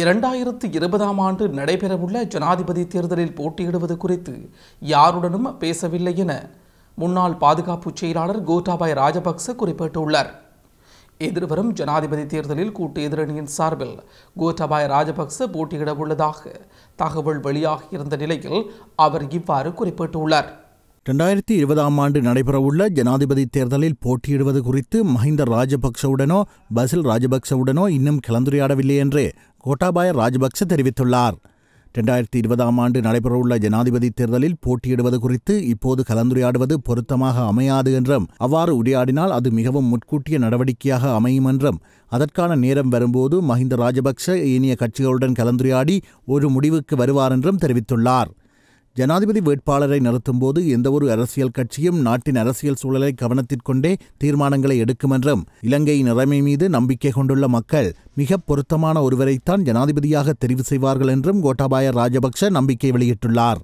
இரண்டாயிரத்து இருபதாம் ஆண்டு நடைபெறவுள்ள ஜனாதிபதி தேர்தலில் போட்டியிடுவது குறித்து யாருடனும் பேசவில்லை என முன்னாள் பாதுகாப்பு செயலாளர் கோட்டாபாய் ராஜபக்ச குறிப்பிட்டுள்ளார் எதிர்வரும் ஜனாதிபதி தேர்தலில் கூட்டு எதிரணியின் சார்பில் கோட்டாபாய் ராஜபக்ச போட்டியிட உள்ளதாக தகவல் வெளியாகியிருந்த நிலையில் அவர் இவ்வாறு குறிப்பிட்டுள்ளார் ரெண்டாயிரத்தி இருபதாம் ஆண்டு நடைபெறவுள்ள ஜனாதிபதி தேர்தலில் போட்டியிடுவது குறித்து மஹிந்த ராஜபக்சவுடனோ பசில் ராஜபக்சவுடனோ இன்னும் கலந்துரையாடவில்லை என்று கோட்டாபாய ராஜபக்ச தெரிவித்துள்ளார் இரண்டாயிரத்தி இருபதாம் ஆண்டு நடைபெறவுள்ள ஜனாதிபதி தேர்தலில் போட்டியிடுவது குறித்து இப்போது கலந்துரையாடுவது பொருத்தமாக அமையாது என்றும் அவ்வாறு உரையாடினால் அது மிகவும் முற்கூட்டிய நடவடிக்கையாக அமையும் என்றும் அதற்கான நேரம் வரும்போது மஹிந்த ராஜபக்ஷ ஏனைய கட்சிகளுடன் கலந்துரையாடி ஒரு முடிவுக்கு வருவார் என்றும் தெரிவித்துள்ளார் ஜனாதிபதி வேட்பாளரை நிறுத்தும்போது எந்தவொரு அரசியல் கட்சியும் நாட்டின் அரசியல் சூழலை கவனத்திற்கொண்டே தீர்மானங்களை எடுக்கும் என்றும் இலங்கை நிலைமை மீது நம்பிக்கை கொண்டுள்ள மக்கள் மிக பொருத்தமான ஒருவரைத்தான் ஜனாதிபதியாக தெரிவு செய்வார்கள் என்றும் கோட்டாபாய ராஜபக்ஷ நம்பிக்கை வெளியிட்டுள்ளார்